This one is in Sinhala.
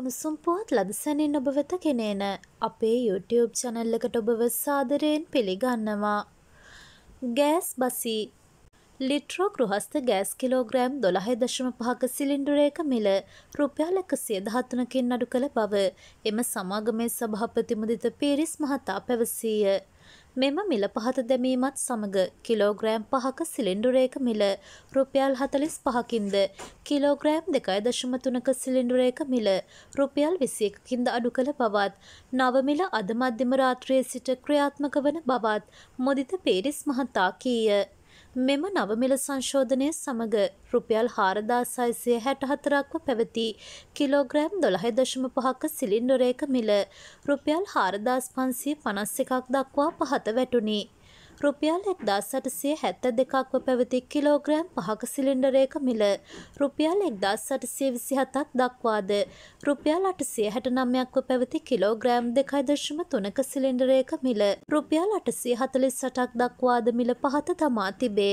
උණුසුම් පුවත් ලදසැනින් ඔබ වෙත කෙනේන අපේ YouTube චැනල්ලකට ඔබව සාදරයෙන් පිළිගන්නවා. ගෑස් බසී ලිට්‍රෝ ගෘහස්ත ගෑස් කිලෝග්‍රෑම් දොළහය දශම පහක සිලින්ඩුරේක මිල රුපියල් එකසිය දහතුනකින් අඩු කළ බව එම සමාගමේ සභාපතිමුදිත පිරිස් මහතා පැවසීය. මෙම මිල පහත දැමීමත් සමඟ කිලෝග්‍රෑම් පහක සිලින්ඩුරේක මිල රුපියල් හතලිස් පහකින්ද කිලෝග්‍රෑම් දෙකයි දශමතුනක සිලින්ඩුරේක මිල රුපියල් විසියකකින්ද අඩු කළ බවත් නවමිල අදමධ්‍යම රාත්‍රයේ සිට ක්‍රියාත්මක වන බවත් මොදිත පේරිස් මහතා කීය. මෙම නවමිල සංශෝධනය සමඟ රුපියල් හාරදාසයිසිය හැට හතරක්ව පැවති කිලෝග්‍රෑම් දොළහි දශම පහක්ක සිලින්ඩොරේක මිල රුපියල් හාරදාස් පන්සිය පනස් එකක් දක්වා පහත වැටුණේ රුපියල් එක් දස්සටසිය හැත්ත දෙකක්ව පැවති කිලෝග්‍රෑම් පහක සිලින්ඩරේක මිල රුපියල් එක් දස්සටසිය විසිහතක් දක්වාද රුපියල් අටසිය හැට නම්යක්ව පැවති කිලෝග්‍රෑම් දෙකයි දශම තුනක සිලින්ඩරේක මිල රුපියල් අටසිය හතලිස් සටක් දක්වාද මිල පහත තමා තිබේ.